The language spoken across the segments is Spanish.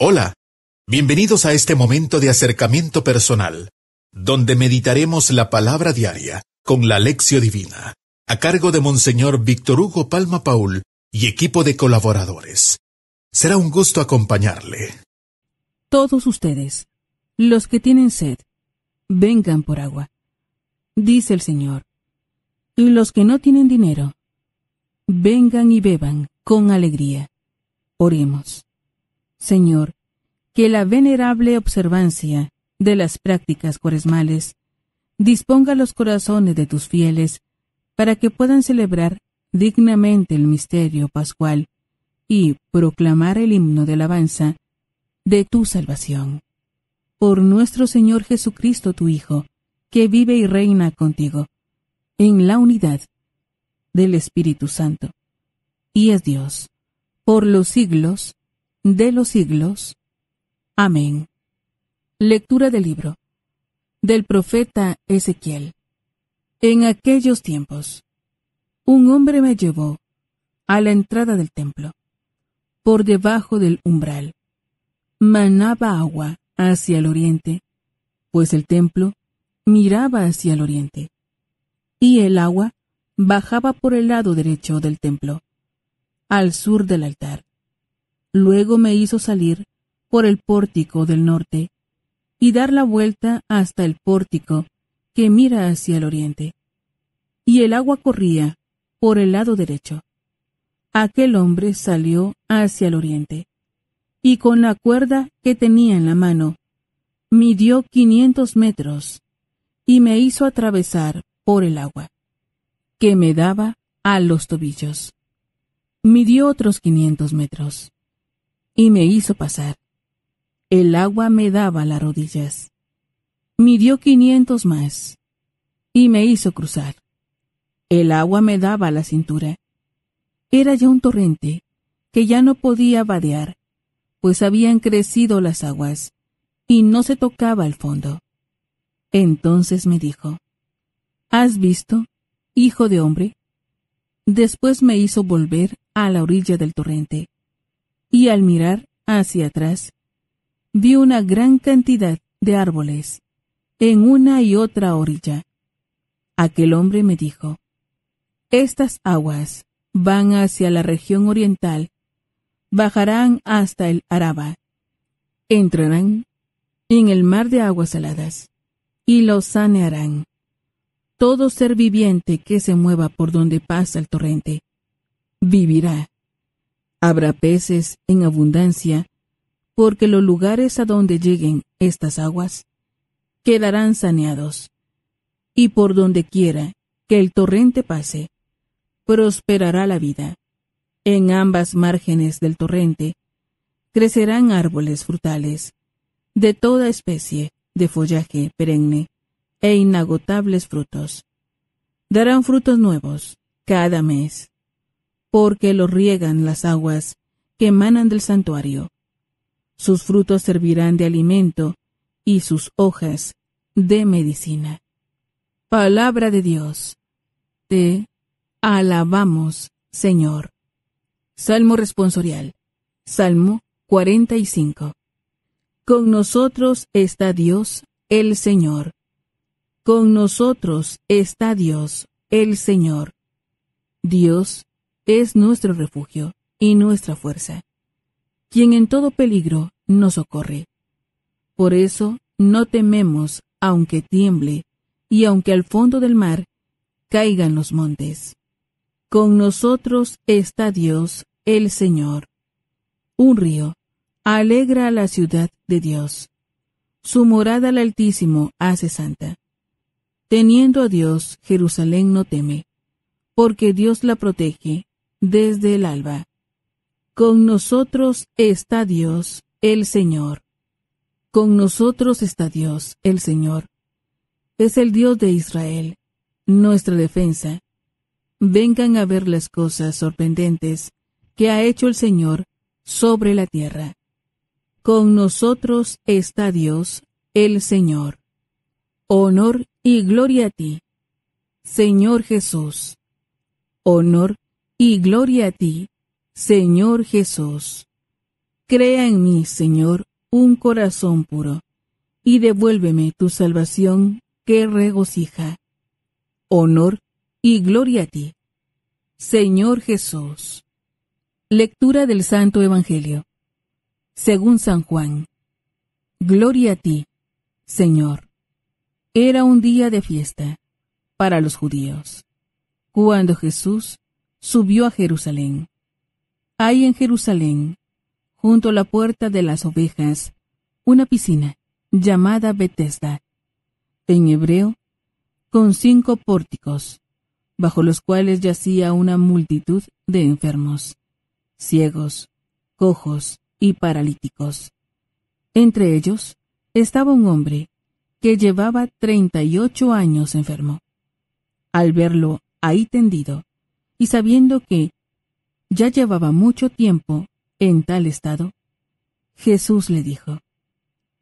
Hola, bienvenidos a este momento de acercamiento personal, donde meditaremos la palabra diaria con la lección divina, a cargo de Monseñor Víctor Hugo Palma Paul y equipo de colaboradores. Será un gusto acompañarle. Todos ustedes, los que tienen sed, vengan por agua, dice el Señor. Y los que no tienen dinero, vengan y beban con alegría. Oremos. Señor, que la venerable observancia de las prácticas cuaresmales disponga los corazones de tus fieles para que puedan celebrar dignamente el misterio pascual y proclamar el himno de alabanza de tu salvación. Por nuestro Señor Jesucristo, tu Hijo, que vive y reina contigo, en la unidad del Espíritu Santo, y es Dios, por los siglos de los siglos. Amén. Lectura del libro del profeta Ezequiel. En aquellos tiempos, un hombre me llevó a la entrada del templo, por debajo del umbral. Manaba agua hacia el oriente, pues el templo miraba hacia el oriente, y el agua bajaba por el lado derecho del templo, al sur del altar Luego me hizo salir por el pórtico del norte y dar la vuelta hasta el pórtico que mira hacia el oriente. Y el agua corría por el lado derecho. Aquel hombre salió hacia el oriente y con la cuerda que tenía en la mano midió quinientos metros y me hizo atravesar por el agua, que me daba a los tobillos. Midió otros quinientos metros y me hizo pasar. El agua me daba las rodillas. Midió quinientos más y me hizo cruzar. El agua me daba la cintura. Era ya un torrente que ya no podía vadear, pues habían crecido las aguas y no se tocaba el fondo. Entonces me dijo, ¿Has visto, hijo de hombre? Después me hizo volver a la orilla del torrente y al mirar hacia atrás, vi una gran cantidad de árboles en una y otra orilla. Aquel hombre me dijo, estas aguas van hacia la región oriental, bajarán hasta el Araba, entrarán en el mar de aguas saladas y lo sanearán. Todo ser viviente que se mueva por donde pasa el torrente vivirá. Habrá peces en abundancia, porque los lugares a donde lleguen estas aguas quedarán saneados. Y por donde quiera que el torrente pase, prosperará la vida. En ambas márgenes del torrente crecerán árboles frutales, de toda especie de follaje perenne e inagotables frutos. Darán frutos nuevos cada mes porque lo riegan las aguas que emanan del santuario. Sus frutos servirán de alimento y sus hojas de medicina. Palabra de Dios. Te alabamos, Señor. Salmo responsorial. Salmo 45. Con nosotros está Dios, el Señor. Con nosotros está Dios, el Señor. Dios es nuestro refugio y nuestra fuerza, quien en todo peligro nos socorre. Por eso no tememos aunque tiemble y aunque al fondo del mar caigan los montes. Con nosotros está Dios, el Señor. Un río alegra a la ciudad de Dios. Su morada al Altísimo hace santa. Teniendo a Dios, Jerusalén no teme, porque Dios la protege desde el alba. Con nosotros está Dios, el Señor. Con nosotros está Dios, el Señor. Es el Dios de Israel, nuestra defensa. Vengan a ver las cosas sorprendentes que ha hecho el Señor sobre la tierra. Con nosotros está Dios, el Señor. Honor y gloria a ti, Señor Jesús. Honor y y gloria a ti, Señor Jesús. Crea en mí, Señor, un corazón puro, y devuélveme tu salvación que regocija. Honor y gloria a ti, Señor Jesús. Lectura del Santo Evangelio. Según San Juan. Gloria a ti, Señor. Era un día de fiesta para los judíos. Cuando Jesús subió a Jerusalén. Hay en Jerusalén, junto a la puerta de las ovejas, una piscina llamada Bethesda, en hebreo, con cinco pórticos, bajo los cuales yacía una multitud de enfermos, ciegos, cojos y paralíticos. Entre ellos estaba un hombre que llevaba treinta y ocho años enfermo. Al verlo ahí tendido, y sabiendo que ya llevaba mucho tiempo en tal estado, Jesús le dijo,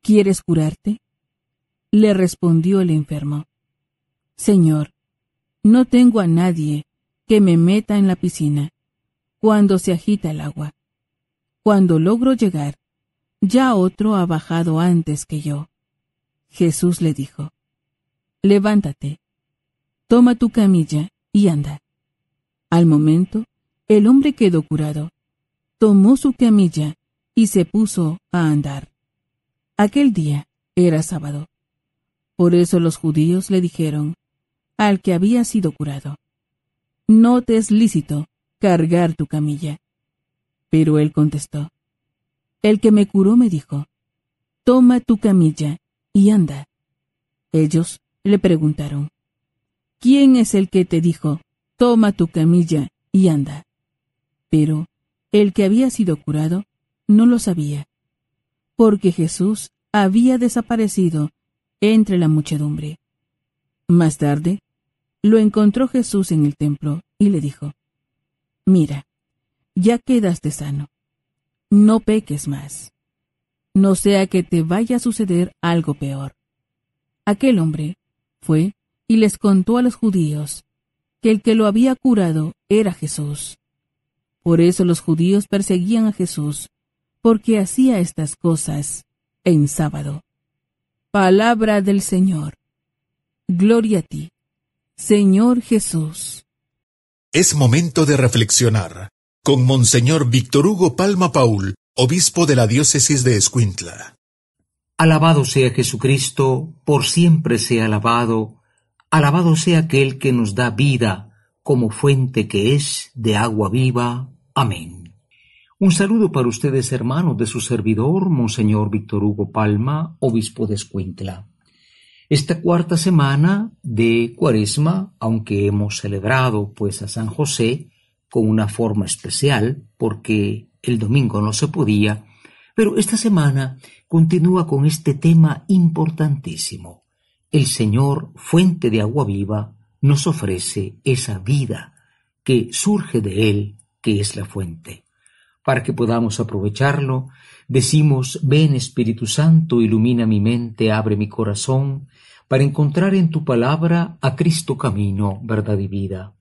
¿Quieres curarte? Le respondió el enfermo, Señor, no tengo a nadie que me meta en la piscina cuando se agita el agua. Cuando logro llegar, ya otro ha bajado antes que yo. Jesús le dijo, Levántate, toma tu camilla y anda. Al momento, el hombre quedó curado. Tomó su camilla y se puso a andar. Aquel día era sábado. Por eso los judíos le dijeron al que había sido curado, No te es lícito cargar tu camilla. Pero él contestó, El que me curó me dijo, Toma tu camilla y anda. Ellos le preguntaron, ¿Quién es el que te dijo, toma tu camilla y anda. Pero el que había sido curado no lo sabía, porque Jesús había desaparecido entre la muchedumbre. Más tarde, lo encontró Jesús en el templo y le dijo, Mira, ya quedaste sano, no peques más, no sea que te vaya a suceder algo peor. Aquel hombre fue y les contó a los judíos que el que lo había curado era Jesús. Por eso los judíos perseguían a Jesús, porque hacía estas cosas en sábado. Palabra del Señor. Gloria a ti, Señor Jesús. Es momento de reflexionar con Monseñor Víctor Hugo Palma Paul, obispo de la diócesis de Escuintla. Alabado sea Jesucristo, por siempre sea alabado Alabado sea aquel que nos da vida como fuente que es de agua viva. Amén. Un saludo para ustedes, hermanos, de su servidor, Monseñor Víctor Hugo Palma, obispo de Escuintla. Esta cuarta semana de Cuaresma, aunque hemos celebrado pues a San José con una forma especial, porque el domingo no se podía, pero esta semana continúa con este tema importantísimo, el Señor, fuente de agua viva, nos ofrece esa vida que surge de Él, que es la fuente. Para que podamos aprovecharlo, decimos, ven Espíritu Santo, ilumina mi mente, abre mi corazón, para encontrar en tu palabra a Cristo camino, verdad y vida.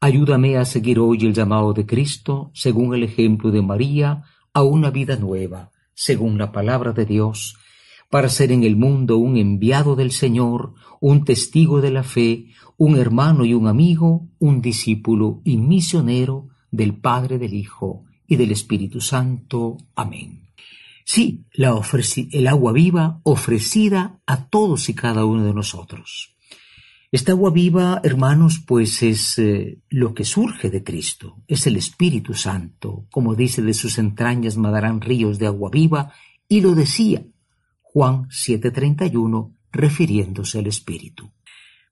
Ayúdame a seguir hoy el llamado de Cristo, según el ejemplo de María, a una vida nueva, según la palabra de Dios, para ser en el mundo un enviado del Señor, un testigo de la fe, un hermano y un amigo, un discípulo y misionero del Padre, del Hijo y del Espíritu Santo. Amén. Sí, la el agua viva ofrecida a todos y cada uno de nosotros. Esta agua viva, hermanos, pues es eh, lo que surge de Cristo, es el Espíritu Santo, como dice de sus entrañas madarán ríos de agua viva, y lo decía Juan 7:31, refiriéndose al Espíritu.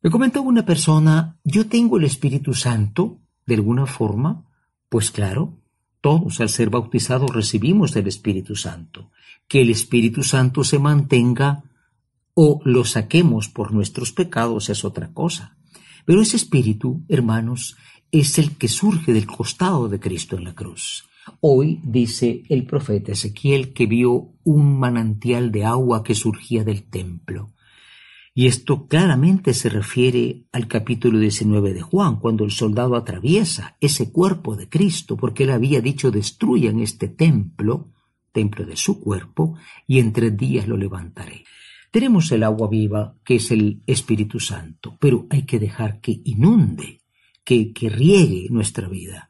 Me comentaba una persona, yo tengo el Espíritu Santo, de alguna forma, pues claro, todos al ser bautizados recibimos del Espíritu Santo. Que el Espíritu Santo se mantenga o lo saquemos por nuestros pecados es otra cosa. Pero ese Espíritu, hermanos, es el que surge del costado de Cristo en la cruz. Hoy dice el profeta Ezequiel que vio un manantial de agua que surgía del templo. Y esto claramente se refiere al capítulo 19 de Juan, cuando el soldado atraviesa ese cuerpo de Cristo, porque él había dicho destruyan este templo, templo de su cuerpo, y en tres días lo levantaré. Tenemos el agua viva, que es el Espíritu Santo, pero hay que dejar que inunde, que, que riegue nuestra vida.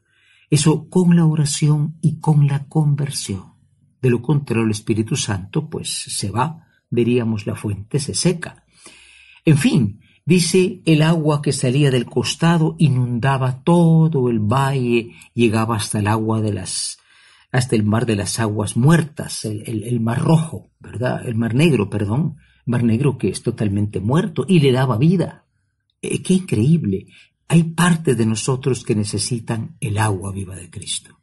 Eso con la oración y con la conversión. De lo contrario, el Espíritu Santo pues se va, veríamos la fuente se seca. En fin, dice, el agua que salía del costado inundaba todo el valle, llegaba hasta el agua de las hasta el mar de las aguas muertas, el, mar rojo, ¿verdad? El mar negro, perdón, mar negro que es totalmente muerto y le daba vida. Eh, qué increíble, hay parte de nosotros que necesitan el agua viva de Cristo.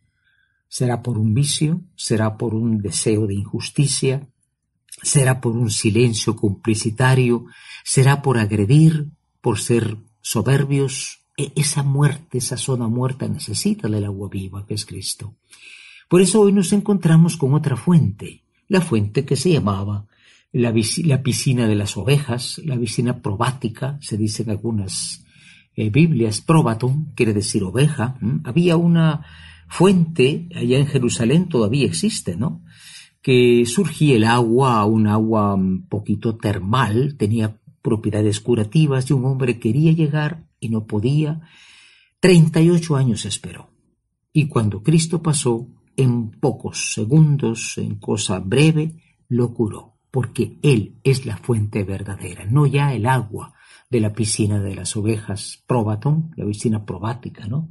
Será por un vicio, será por un deseo de injusticia, será por un silencio complicitario, será por agredir, por ser soberbios. E-, esa muerte, esa zona muerta necesita del agua viva que es Cristo. Por eso hoy nos encontramos con otra fuente, la fuente que se llamaba la, piscina de las ovejas, la piscina probática, se dicen algunas eh, Biblia es probatum, quiere decir oveja, había una fuente allá en Jerusalén, todavía existe, ¿no? Que surgía el agua, un agua un mm, poquito termal, tenía propiedades curativas y un hombre quería llegar y no podía. Treinta y ocho años esperó. Y cuando Cristo pasó, en pocos segundos, en cosa breve, lo curó, porque Él es la fuente verdadera, no ya el agua, de la piscina de las ovejas, probaton, la piscina probática, ¿no?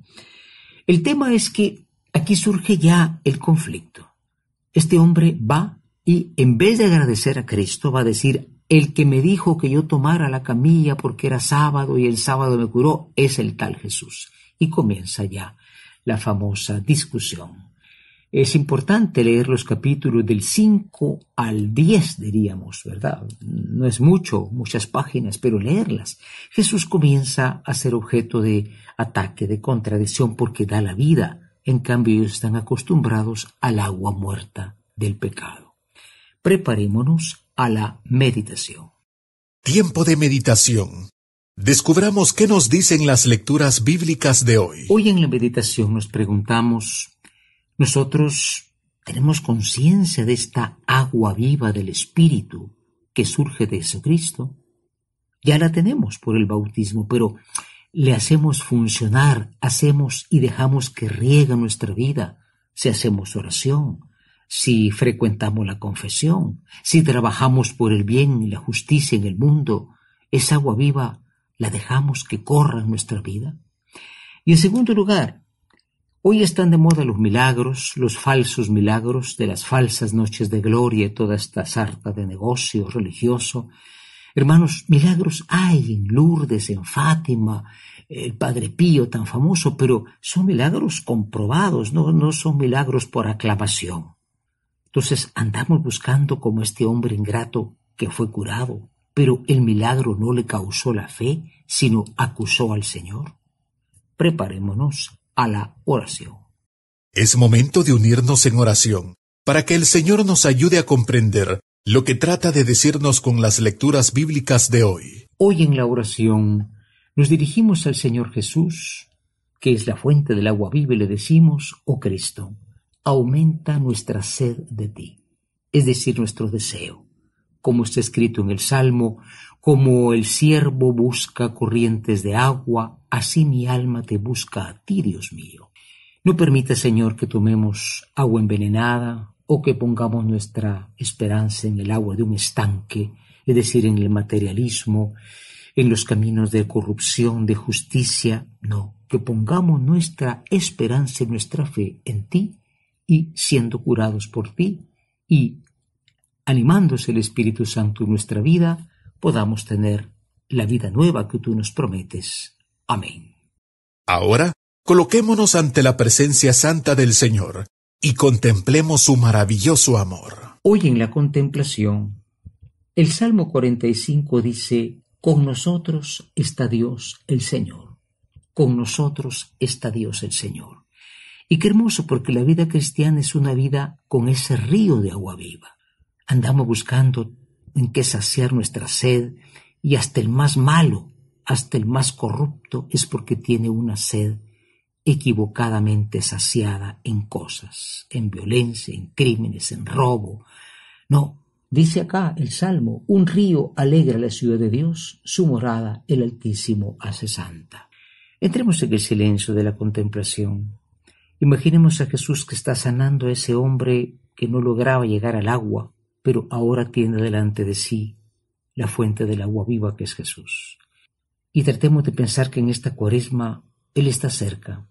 El tema es que aquí surge ya el conflicto. Este hombre va y en vez de agradecer a Cristo va a decir, el que me dijo que yo tomara la camilla porque era sábado y el sábado me curó es el tal Jesús. Y comienza ya la famosa discusión es importante leer los capítulos del 5 al 10, diríamos, ¿verdad? No es mucho, muchas páginas, pero leerlas. Jesús comienza a ser objeto de ataque, de contradicción, porque da la vida. En cambio, ellos están acostumbrados al agua muerta del pecado. Preparémonos a la meditación. Tiempo de meditación. Descubramos qué nos dicen las lecturas bíblicas de hoy. Hoy en la meditación nos preguntamos nosotros tenemos conciencia de esta agua viva del Espíritu que surge de Jesucristo. Ya la tenemos por el bautismo, pero le hacemos funcionar, hacemos y dejamos que riega nuestra vida, si hacemos oración, si frecuentamos la confesión, si trabajamos por el bien y la justicia en el mundo, esa agua viva la dejamos que corra en nuestra vida. Y en segundo lugar, Hoy están de moda los milagros, los falsos milagros de las falsas noches de gloria y toda esta sarta de negocio religioso. Hermanos, milagros hay en Lourdes, en Fátima, el Padre Pío tan famoso, pero son milagros comprobados, no, no son milagros por aclamación. Entonces andamos buscando como este hombre ingrato que fue curado, pero el milagro no le causó la fe, sino acusó al Señor. Preparémonos a la oración. Es momento de unirnos en oración para que el Señor nos ayude a comprender lo que trata de decirnos con las lecturas bíblicas de hoy. Hoy en la oración nos dirigimos al Señor Jesús, que es la fuente del agua viva, y le decimos, oh Cristo, aumenta nuestra sed de ti, es decir, nuestro deseo. Como está escrito en el Salmo, como el siervo busca corrientes de agua, así mi alma te busca a ti, Dios mío. No permita, Señor, que tomemos agua envenenada o que pongamos nuestra esperanza en el agua de un estanque, es decir, en el materialismo, en los caminos de corrupción, de justicia. No, que pongamos nuestra esperanza y nuestra fe en ti y siendo curados por ti y animándose el Espíritu Santo en nuestra vida, podamos tener la vida nueva que tú nos prometes. Amén. Ahora, coloquémonos ante la presencia santa del Señor y contemplemos su maravilloso amor. Hoy en la contemplación, el Salmo 45 dice, Con nosotros está Dios el Señor. Con nosotros está Dios el Señor. Y qué hermoso, porque la vida cristiana es una vida con ese río de agua viva. Andamos buscando en qué saciar nuestra sed y hasta el más malo, hasta el más corrupto es porque tiene una sed equivocadamente saciada en cosas, en violencia, en crímenes, en robo. No, dice acá el Salmo, un río alegra la ciudad de Dios, su morada el Altísimo hace santa. Entremos en el silencio de la contemplación. Imaginemos a Jesús que está sanando a ese hombre que no lograba llegar al agua, pero ahora tiene delante de sí la fuente del agua viva que es Jesús. Y tratemos de pensar que en esta cuaresma Él está cerca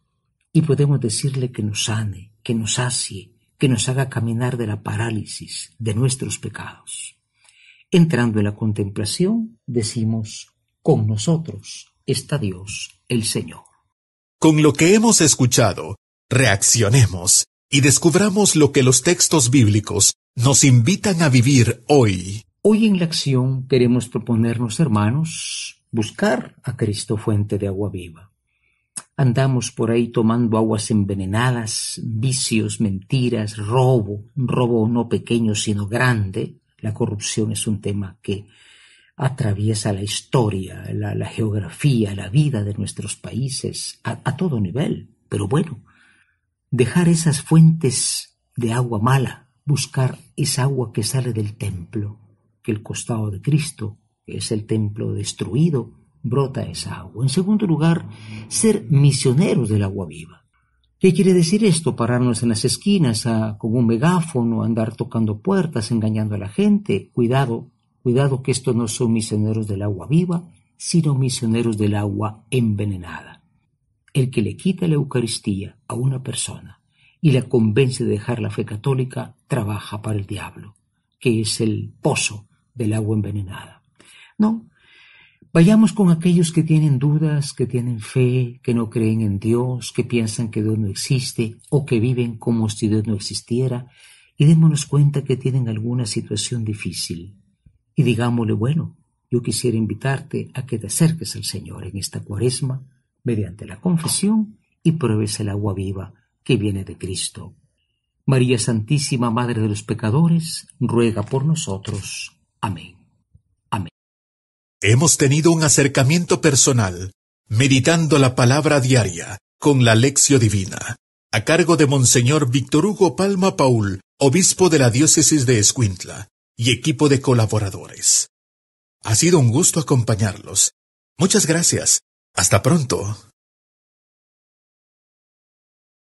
y podemos decirle que nos sane, que nos hacie, que nos haga caminar de la parálisis de nuestros pecados. Entrando en la contemplación, decimos, con nosotros está Dios, el Señor. Con lo que hemos escuchado, reaccionemos y descubramos lo que los textos bíblicos nos invitan a vivir hoy. Hoy en la acción queremos proponernos, hermanos, buscar a Cristo fuente de agua viva. Andamos por ahí tomando aguas envenenadas, vicios, mentiras, robo, robo no pequeño sino grande. La corrupción es un tema que atraviesa la historia, la, geografía, la vida de nuestros países a todo nivel. Pero bueno, dejar esas fuentes de agua mala, buscar esa agua que sale del templo, que el costado de Cristo, que es el templo destruido, brota esa agua. En segundo lugar, ser misioneros del agua viva. ¿Qué quiere decir esto? Pararnos en las esquinas con un megáfono, andar tocando puertas, engañando a la gente. Cuidado, cuidado que estos no son misioneros del agua viva, sino misioneros del agua envenenada. El que le quita la Eucaristía a una persona y la convence de dejar la fe católica, trabaja para el diablo, que es el pozo del agua envenenada. No, vayamos con aquellos que tienen dudas, que tienen fe, que no creen en Dios, que piensan que Dios no existe o que viven como si Dios no existiera, y démonos cuenta que tienen alguna situación difícil. Y digámosle, bueno, yo quisiera invitarte a que te acerques al Señor en esta cuaresma mediante la confesión y pruebes el agua viva que viene de Cristo. María Santísima, Madre de los pecadores, ruega por nosotros. Amén. Amén. Hemos tenido un acercamiento personal, meditando la palabra diaria con la lección divina, a cargo de Monseñor Víctor Hugo Palma Paul, obispo de la diócesis de Escuintla, y equipo de colaboradores. Ha sido un gusto acompañarlos. Muchas gracias. Hasta pronto.